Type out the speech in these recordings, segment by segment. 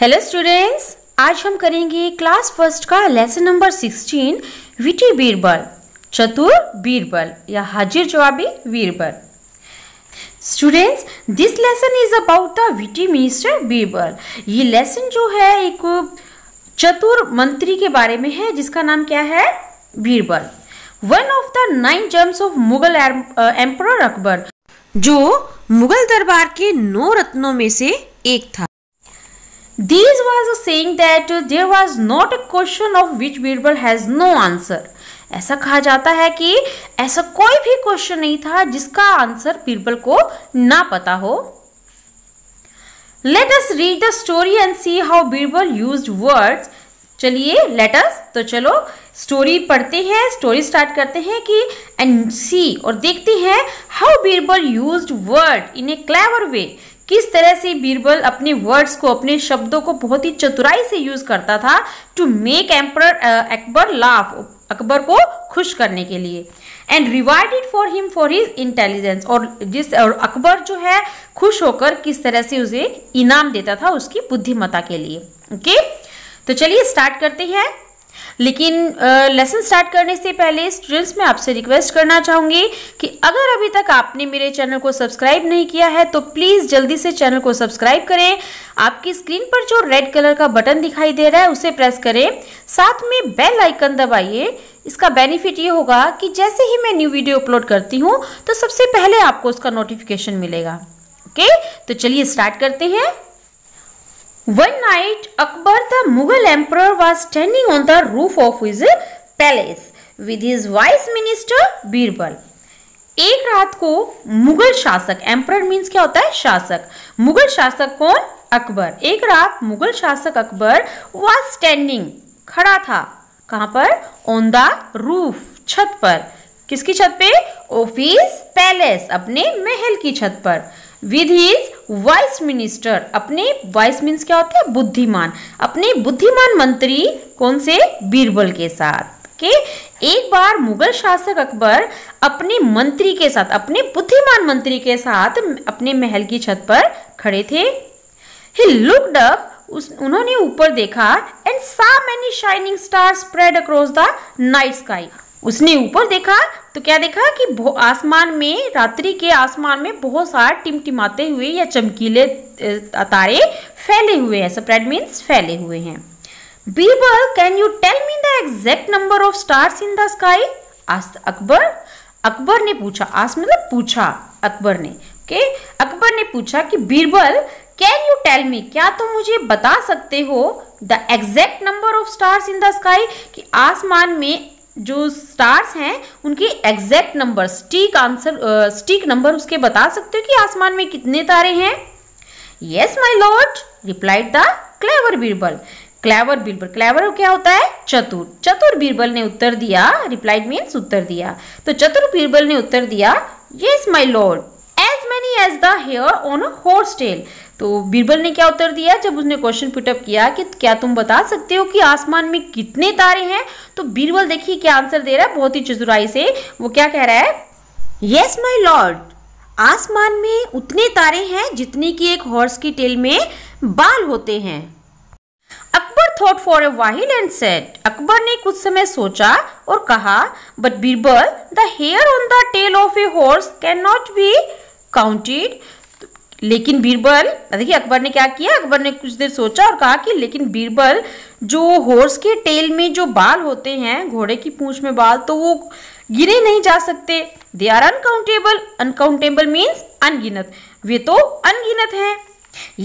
Hello students आज हम करेंगे क्लास फर्स्ट का lesson number sixteen witty Birbal चतुर बीरबल या हाजिर जवाबी Birbal students this lesson is about the witty minister Birbal ये लेसन जो है एक चतुर मंत्री के बारे में है जिसका नाम क्या है Birbal one of the nine gems of Mughal emperor Akbar जो मुगल दरबार के नौ रत्नों में से एक था These was a saying that there was not a question of which Birbal has no answer. ऐसा कहा जाता है कि ऐसा कोई भी क्वेश्चन नहीं था जिसका आंसर बीरबल को ना पता हो let us read the story and see how Birbal use words चलिए लेट अस तो चलो स्टोरी पढ़ते हैं स्टोरी स्टार्ट करते हैं कि एंड सी और देखते हैं how Birbal use word in a clever way किस तरह से बीरबल अपने वर्ड्स को अपने शब्दों को बहुत ही चतुराई से यूज करता था to make emperor Akbar laugh Akbar को खुश करने के लिए and rewarded for him for his intelligence और जिस और अकबर जो है खुश होकर किस तरह से उसे इनाम देता था उसकी बुद्धिमता के लिए ओके okay? तो चलिए स्टार्ट करते हैं लेकिन लेसन स्टार्ट करने से पहले स्टूडेंट्स मैं में आपसे रिक्वेस्ट करना चाहूँगी कि अगर अभी तक आपने मेरे चैनल को सब्सक्राइब नहीं किया है तो प्लीज़ जल्दी से चैनल को सब्सक्राइब करें आपकी स्क्रीन पर जो रेड कलर का बटन दिखाई दे रहा है उसे प्रेस करें साथ में बेल आइकन दबाइए इसका बेनिफिट ये होगा कि जैसे ही मैं न्यू वीडियो अपलोड करती हूँ तो सबसे पहले आपको उसका नोटिफिकेशन मिलेगा ओके तो चलिए स्टार्ट करते हैं One night, Akbar the Mughal emperor was standing on the roof of his palace with his vice minister Birbal. एक रात को मुगल शासक एम्पर मीन्स क्या होता है शासक मुगल शासक कौन अकबर एक रात मुगल शासक अकबर वॉज स्टैंडिंग खड़ा था कहां पर ऑन द रूफ छत पर किसकी छत पे ऑफिस पैलेस अपने महल की छत पर विद हिज वाइस मिनिस्टर अपने वाइस मीन्स क्या होता है बुद्धिमान अपने बुद्धिमान मंत्री कौन से बीरबल के साथ के एक बार मुगल शासक अकबर अपने मंत्री के साथ अपने बुद्धिमान मंत्री के साथ अपने महल की छत पर खड़े थे ही लुकड अप उस उन्होंने ऊपर देखा and saw many shining star spread across the night sky उसने ऊपर देखा तो क्या देखा कि आसमान में रात्रि के आसमान में बहुत सारे टिमटिमाते हुए या चमकीले तारे फैले हुए हैं स्प्रेड मीन्स फैले हुए हैं Birbal can you tell me the exact number of stars in the sky Akbar Akbar ने पूछा आस मतलब पूछा अकबर ने के अकबर ने पूछा कि Birbal can you tell me क्या तुम तो मुझे बता सकते हो the exact number of stars in the sky कि आसमान में जो स्टार्स हैं उनके एग्जैक्ट नंबर स्टीक आंसर स्टीक नंबर उसके बता सकते हो कि आसमान में कितने तारे हैं yes my lord replied the clever Birbal clever Birbal clever क्या होता है चतुर चतुर बीरबल ने उत्तर दिया रिप्लाइड मीन्स उत्तर दिया तो चतुर बीरबल ने उत्तर दिया yes my lord as many as the hair on a horse tail तो बीरबल ने क्या उत्तर दिया जब उसने क्वेश्चन पुटअप किया कि क्या तुम बता सकते हो कि आसमान में कितने तारे हैं तो बीरबल देखिए क्या आंसर दे रहा है बहुत ही चतुराई से वो क्या कह रहा है यस माई लॉर्ड आसमान में उतने तारे हैं जितने की एक हॉर्स की टेल में बाल होते हैं Akbar thought for a while and said Akbar ने कुछ समय सोचा और कहा but Birbal the hair on the tail of a horse can not be counted लेकिन बीरबल देखिए अकबर ने क्या किया अकबर ने कुछ देर सोचा और कहा कि लेकिन बीरबल जो हॉर्स के टेल में जो बाल होते हैं घोड़े की पूंछ में बाल तो वो गिने नहीं जा सकते they are uncountable uncountable means अनगिनत वे तो अनगिनत हैं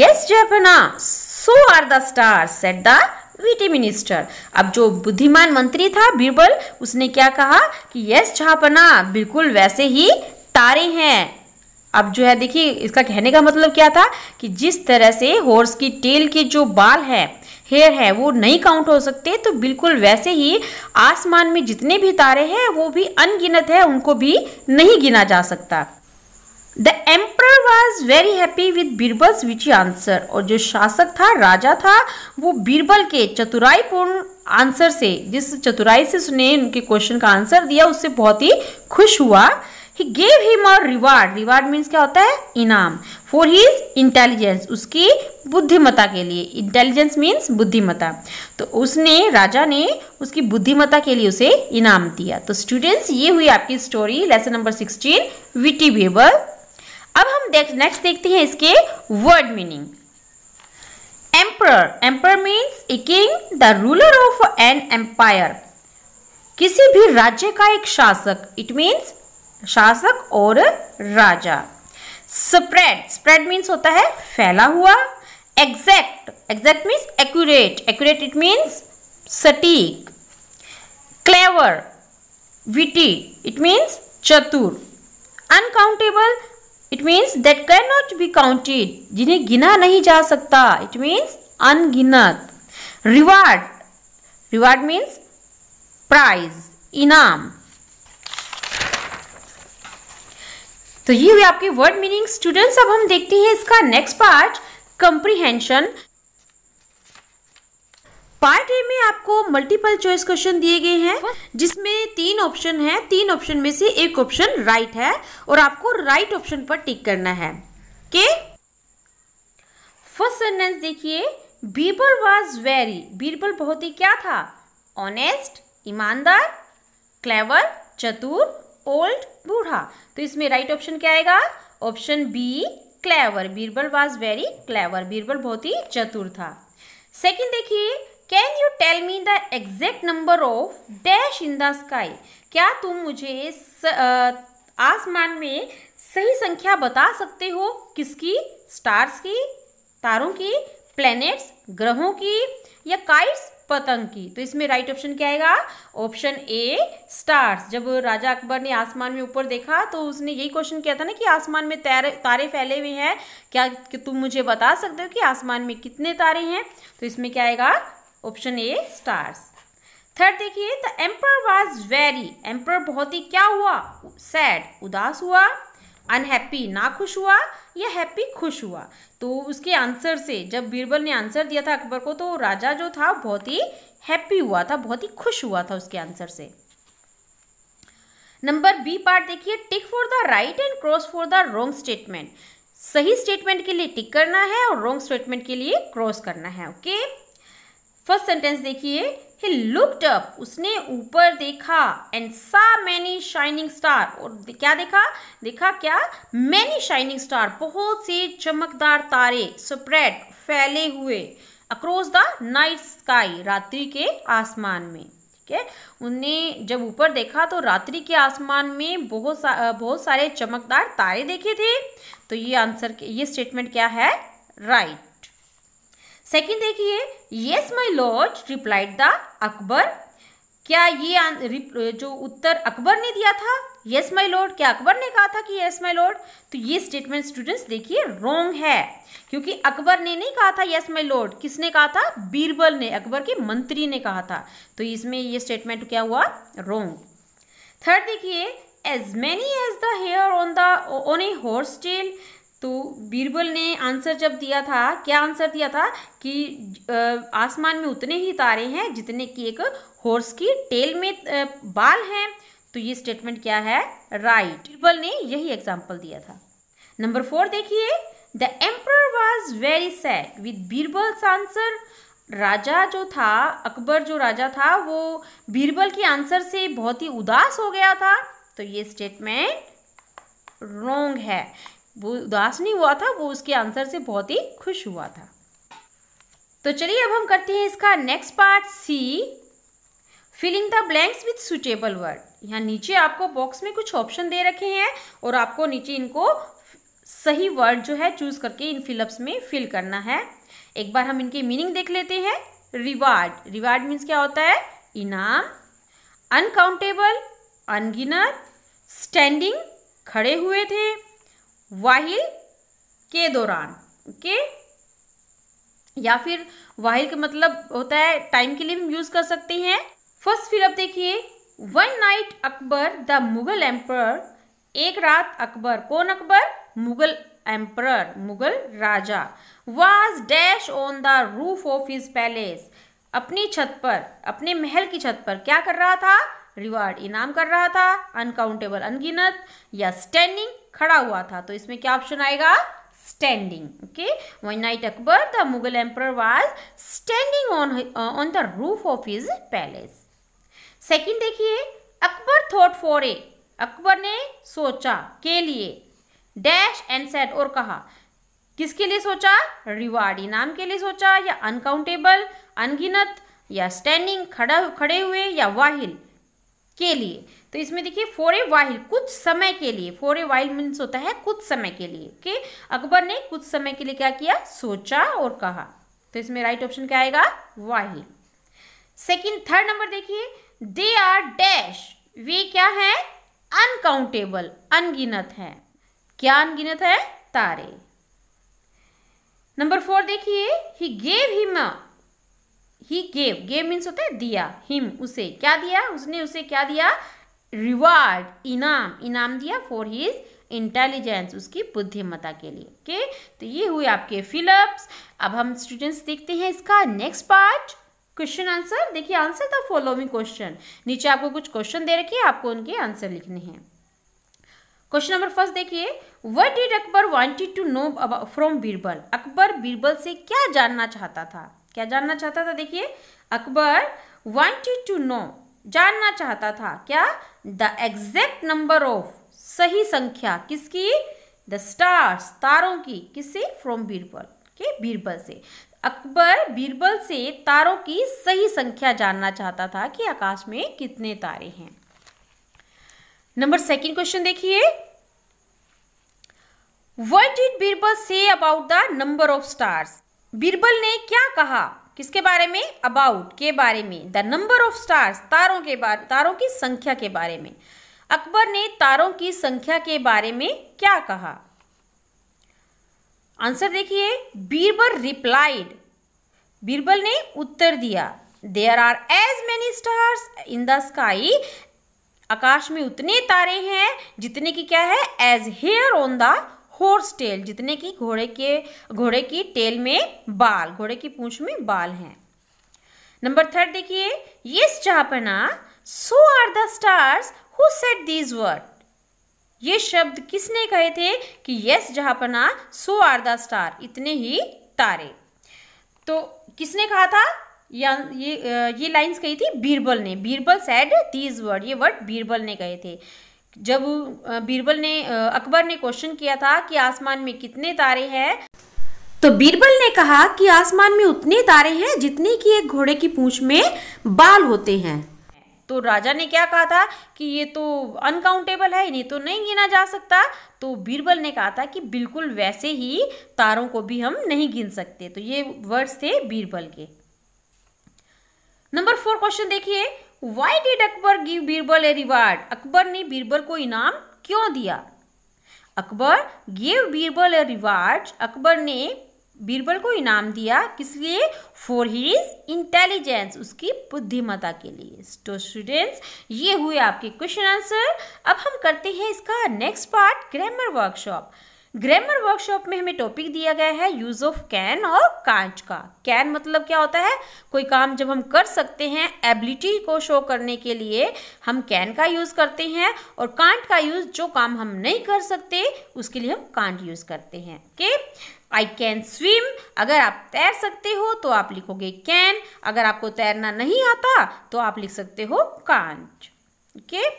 यस जयपना so are the star said the witty minister अब जो बुद्धिमान मंत्री था बीरबल उसने क्या कहा कि यस छापना बिल्कुल वैसे ही तारे हैं अब जो है देखिए इसका कहने का मतलब क्या था कि जिस तरह से हॉर्स की टेल के जो बाल है हेयर है वो नहीं काउंट हो सकते तो बिल्कुल वैसे ही आसमान में जितने भी तारे हैं वो भी अनगिनत है उनको भी नहीं गिना जा सकता the emperor was very happy with Birbal's which answer और जो शासक था राजा था वो बीरबल के चतुराईपूर्ण आंसर से जिस चतुराई से उसने उनके क्वेश्चन का आंसर दिया उससे बहुत ही खुश हुआ ही गेव हिम और रिवार्ड रिवार्ड मीन्स क्या होता है इनाम फॉर हीज इंटेलिजेंस उसकी बुद्धिमता के लिए इंटेलिजेंस मीन्स बुद्धिमता तो उसने राजा ने उसकी बुद्धिमता के लिए उसे इनाम दिया तो स्टूडेंट्स ये हुई आपकी story lesson number sixteen witty वेबर अब हम देख नेक्स्ट देखते हैं इसके word meaning emperor emperor means a king the ruler of an empire किसी भी राज्य का एक शासक इट मीन्स शासक और राजा स्प्रेड स्प्रेड मीन्स होता है फैला हुआ exact exact means accurate accurate it means सटीक क्लेवर विटी इट मीन्स चतुर uncountable it means that can not be counted जिन्हें गिना नहीं जा सकता इट मीन्स अनगिनत रिवार्ड रिवार्ड मीन्स प्राइज इनाम तो ये हुई आपकी वर्ड मीनिंग स्टूडेंट्स अब हम देखते हैं इसका next part comprehension part A में आपको मल्टीपल चॉइस क्वेश्चन दिए गए हैं जिसमें तीन ऑप्शन है तीन ऑप्शन में से एक ऑप्शन राइट है और आपको राइट ऑप्शन पर टिक करना है के फर्स्ट सेंटेंस देखिए बीरबल वाज वेरी बीरबल बहुत ही क्या था ऑनेस्ट ईमानदार क्लेवर चतुर ओल्ड बूढ़ा तो इसमें राइट right ऑप्शन क्या आएगा option B clever Birbal was very clever Birbal बहुत ही चतुर था सेकेंड देखिए can you tell me the exact number of dash in the sky क्या तुम मुझे स, आ, आसमान में सही संख्या बता सकते हो किसकी स्टार्स की तारों की प्लैनेट्स ग्रहों की या काइट्स पतंग की तो इसमें राइट ऑप्शन क्या आएगा ऑप्शन ए स्टार्स जब राजा अकबर ने आसमान में ऊपर देखा तो उसने यही क्वेश्चन किया था ना कि आसमान में तारे तारे फैले हुए हैं क्या कि तुम मुझे बता सकते हो कि आसमान में कितने तारे हैं तो इसमें क्या आएगा ऑप्शन ए स्टार्स थर्ड देखिए the emperor was very emperor बहुत ही क्या हुआ सैड उदास हुआ अनहैप्पी ना खुश हुआ या हैप्पी खुश हुआ तो उसके आंसर से जब बीरबल ने आंसर दिया था अकबर को तो राजा जो था बहुत ही हैप्पी हुआ था बहुत ही खुश हुआ था उसके आंसर से नंबर बी पार्ट देखिए tick for the right and cross for the wrong statement सही स्टेटमेंट के लिए टिक करना है और रोंग स्टेटमेंट के लिए क्रॉस करना है ओके फर्स्ट सेंटेंस देखिए ही लुकड अप उसने ऊपर देखा एंड सा मैनी शाइनिंग स्टार और क्या देखा देखा क्या मैनी शाइनिंग स्टार बहुत से चमकदार तारे स्प्रेड फैले हुए अक्रॉस द नाइट स्काई रात्रि के आसमान में ठीक है उनने जब ऊपर देखा तो रात्रि के आसमान में बहुत सा बहुत सारे चमकदार तारे देखे थे तो ये आंसर ये स्टेटमेंट क्या है राइट right. सेकंड देखिए yes my lord replied the Akbar क्या ये जो उत्तर अकबर ने दिया था यस माई लॉर्ड क्या अकबर ने कहा था कि यस माय लॉर्ड तो ये स्टेटमेंट स्टूडेंट्स देखिए रॉन्ग है क्योंकि अकबर ने नहीं कहा था यस माई लॉर्ड किसने कहा था बीरबल ने अकबर के मंत्री ने कहा था तो इसमें ये स्टेटमेंट क्या हुआ रोंग थर्ड देखिए as many as the hair on the on a horse tail तो बीरबल ने आंसर जब दिया था क्या आंसर दिया था कि आसमान में उतने ही तारे हैं जितने कि एक हॉर्स की टेल में बाल हैं तो ये स्टेटमेंट क्या है राइट right. बीरबल ने यही एग्जांपल दिया था नंबर फोर देखिए the emperor was very sad with Birbal's answer राजा जो था अकबर जो राजा था वो बीरबल के आंसर से बहुत ही उदास हो गया था तो ये स्टेटमेंट रोंग है वो उदास नहीं हुआ था वो उसके आंसर से बहुत ही खुश हुआ था तो चलिए अब हम करते हैं इसका next part C filling the blanks with suitable word यहाँ नीचे आपको बॉक्स में कुछ ऑप्शन दे रखे हैं और आपको नीचे इनको सही वर्ड जो है चूज करके इन फिलअप्स में फिल करना है एक बार हम इनके मीनिंग देख लेते हैं रिवार्ड रिवार्ड मीन्स क्या होता है इनाम अनकाउंटेबल अनगिनर स्टैंडिंग खड़े हुए थे वाहिल के दौरान ओके या फिर वाहिल का मतलब होता है टाइम के लिए हम यूज कर सकते हैं फर्स्ट फिर अब देखिए one night Akbar the Mughal emperor एक रात अकबर कौन अकबर मुगल एम्पर मुगल राजा was dash on the roof of his palace अपनी छत पर अपने महल की छत पर क्या कर रहा था रिवार्ड इनाम कर रहा था अनकाउंटेबल अनगिनत या स्टैंडिंग खड़ा हुआ था तो इसमें क्या ऑप्शन आएगा standing okay one night Akbar the Mughal emperor was standing on on the roof of his palace second देखिए Akbar thought for a Akbar ने सोचा के लिए डैश एंड सेट और कहा किसके लिए सोचा रिवार्ड इनाम के लिए सोचा या अनकाउंटेबल अनगिनत या स्टैंडिंग खड़ा खड़े हुए या वाहिल के लिए तो इसमें देखिए फॉर ए वाइल कुछ समय के लिए फॉर ए वाइल मीन्स होता है कुछ समय के लिए कि अकबर ने कुछ समय के लिए क्या किया सोचा और कहा तो इसमें राइट ऑप्शन क्या आएगा वाइल सेकेंड थर्ड नंबर देखिए दे आर डैश वे क्या है अनकाउंटेबल अनगिनत है क्या अनगिनत है तारे नंबर फोर देखिए he gave him he gave gave means होता है दिया हिम उसे क्या दिया उसने उसे क्या दिया रिवार्ड इनाम इनाम दिया फॉर हिज इंटेलिजेंस उसकी बुद्धिमत्ता के लिए ओके तो ये हुए आपके फिलअप्स अब हम स्टूडेंट्स देखते हैं इसका नेक्स्ट पार्ट क्वेश्चन आंसर देखिए आंसर द फॉलोइंग क्वेश्चन नीचे आपको कुछ क्वेश्चन दे रखे आपको उनके आंसर लिखने हैं क्वेश्चन नंबर फर्स्ट देखिए what did Akbar wanted to know from Birbal Akbar Birbal से क्या जानना चाहता था क्या जानना चाहता था देखिए अकबर वांटेड टू नो जानना चाहता था क्या द एग्जैक्ट नंबर ऑफ सही संख्या किसकी द स्टार्स तारों की किससे फ्रॉम बीरबल के बीरबल से अकबर बीरबल से तारों की सही संख्या जानना चाहता था कि आकाश में कितने तारे हैं नंबर सेकंड क्वेश्चन देखिए what did Birbal say about the number of stars Birbal ने क्या कहा किसके बारे में अबाउट के बारे में द नंबर ऑफ स्टार्स तारों के बारे तारों की संख्या के बारे में अकबर ने तारों की संख्या के बारे में क्या कहा आंसर देखिए बीरबल रिप्लाइड बीरबल ने उत्तर दिया there are as many stars in the sky आकाश में उतने तारे हैं जितने की क्या है as hair on the horse tail जितने की घोड़े के घोड़े की टेल में बाल घोड़े की पूंछ में बाल हैं नंबर थर्ड देखिए ये चापना so are the stars who said these word ये शब्द किसने कहे थे कि यस जहापना सो आर द स्टार इतने ही तारे तो किसने कहा था या ये ये लाइंस कही थी बीरबल ने बीरबल सेड दीज वर्ड ये वर्ड बीरबल ने कहे थे जब बीरबल ने अकबर ने क्वेश्चन किया था कि आसमान में कितने तारे हैं तो बीरबल ने कहा कि आसमान में उतने तारे हैं जितने की एक घोड़े की पूंछ में बाल होते हैं तो राजा ने क्या कहा था कि ये तो अनकाउंटेबल है इन्हें तो नहीं गिना जा सकता तो बीरबल ने कहा था कि बिल्कुल वैसे ही तारों को भी हम नहीं गिन सकते तो ये वर्ड्स थे बीरबल के नंबर फोर क्वेश्चन देखिए why did Akbar give Birbal a reward Akbar ने बीरबल को इनाम क्यों दिया Akbar give Birbal a reward Akbar ने बीरबल को इनाम दिया किस लिए फॉर हीज इंटेलिजेंस उसकी बुद्धिमता के लिए तो स्टूडेंट्स ये हुए आपके क्वेश्चन आंसर अब हम करते हैं इसका next part grammar workshop grammar workshop में हमें टॉपिक दिया गया है यूज ऑफ कैन और कांच का कैन मतलब क्या होता है कोई काम जब हम कर सकते हैं एबिलिटी को शो करने के लिए हम कैन का यूज करते हैं और कांट का यूज जो काम हम नहीं कर सकते उसके लिए हम कांट यूज करते हैं के आई कैन स्विम अगर आप तैर सकते हो तो आप लिखोगे कैन अगर आपको तैरना नहीं आता तो आप लिख सकते हो कांच के okay?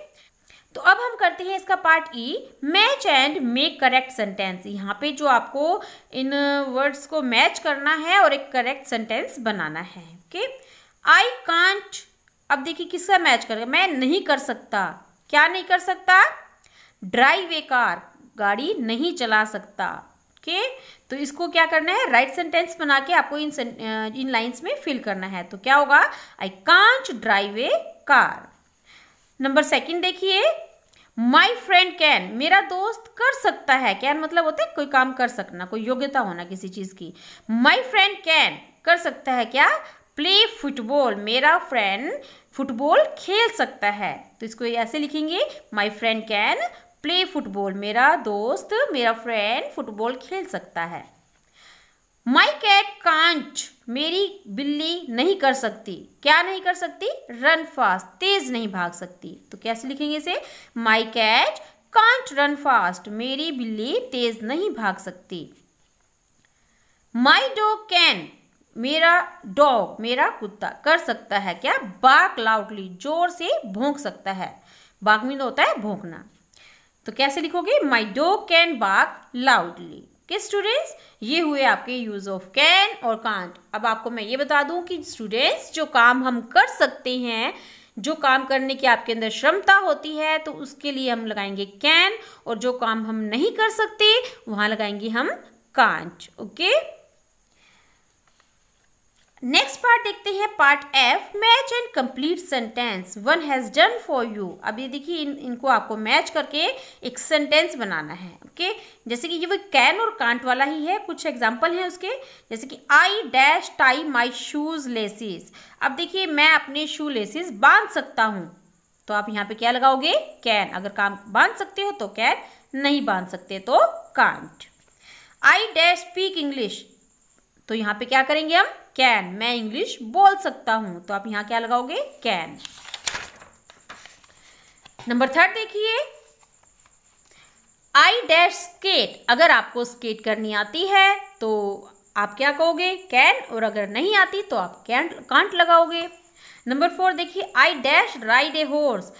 तो अब हम करते हैं इसका part E match and make correct sentence यहाँ पे जो आपको इन वर्ड्स को मैच करना है और एक करेक्ट सेंटेंस बनाना है ओके आई कांट अब देखिए किसका मैच करेगा मैं नहीं कर सकता क्या नहीं कर सकता ड्राइव ए कार गाड़ी नहीं चला सकता ओके तो इसको क्या करना है राइट right सेंटेंस बना के आपको इन इन लाइंस में फिल करना है तो क्या होगा I can't drive a car number second देखिए माई फ्रेंड कैन मेरा दोस्त कर सकता है कैन मतलब होता है कोई काम कर सकना कोई योग्यता होना किसी चीज़ की माई फ्रेंड कैन कर सकता है क्या प्ले फुटबॉल मेरा फ्रेंड फुटबॉल खेल सकता है तो इसको ऐसे लिखेंगे my friend can play football मेरा दोस्त मेरा फ्रेंड फुटबॉल खेल सकता है माई कैट कांच मेरी बिल्ली नहीं कर सकती क्या नहीं कर सकती रन फास्ट तेज नहीं भाग सकती तो कैसे लिखेंगे इसे my cat can't run fast मेरी बिल्ली तेज नहीं भाग सकती माई डॉग कैन मेरा डॉग मेरा कुत्ता कर सकता है क्या बाक लाउडली जोर से भोंक सकता है बार्क मीन होता है भोंकना तो कैसे लिखोगे my dog can bark loudly okay students ये हुए आपके यूज़ ऑफ कैन और कांट अब आपको मैं ये बता दूं कि स्टूडेंट्स जो काम हम कर सकते हैं जो काम करने की आपके अंदर क्षमता होती है तो उसके लिए हम लगाएंगे कैन और जो काम हम नहीं कर सकते वहां लगाएंगे हम कांच ओके okay? नेक्स्ट पार्ट देखते हैं part F match and complete sentence one has done for you अब ये देखिए इन इनको आपको मैच करके एक सेंटेंस बनाना है ओके okay? जैसे कि ये वो कैन और कांट वाला ही है कुछ एग्जांपल हैं उसके जैसे कि I dash tie my shoes laces अब देखिए मैं अपने शू लेसिस बांध सकता हूँ तो आप यहाँ पे क्या लगाओगे कैन अगर काम बांध सकते हो तो कैन नहीं बांध सकते तो can't I dash speak English तो यहाँ पे क्या करेंगे हम कैन मैं इंग्लिश बोल सकता हूं तो आप यहां क्या लगाओगे कैन नंबर थर्ड देखिए आई डैश स्केट अगर आपको स्केट करनी आती है तो आप क्या कहोगे कैन और अगर नहीं आती तो आप कैंट कांट लगाओगे नंबर फोर देखिए I dash ride a horse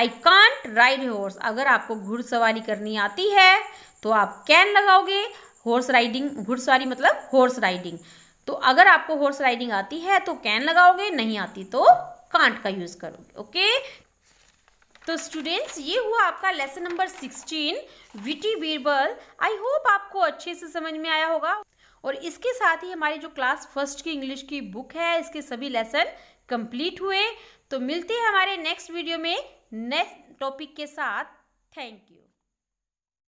I can't ride a horse अगर आपको घुड़सवारी करनी आती है तो आप कैन लगाओगे हॉर्स राइडिंग घुड़सवारी मतलब हॉर्स राइडिंग तो अगर आपको हॉर्स राइडिंग आती है तो कैन लगाओगे नहीं आती तो कांट का यूज़ करोगे ओके तो स्टूडेंट्स ये हुआ आपका lesson number sixteen witty Birbal I hope आपको अच्छे से समझ में आया होगा और इसके साथ ही हमारी जो क्लास फर्स्ट की इंग्लिश की बुक है इसके सभी लेसन कंप्लीट हुए तो मिलते हैं हमारे नेक्स्ट वीडियो में नेक्स्ट टॉपिक के साथ थैंक यू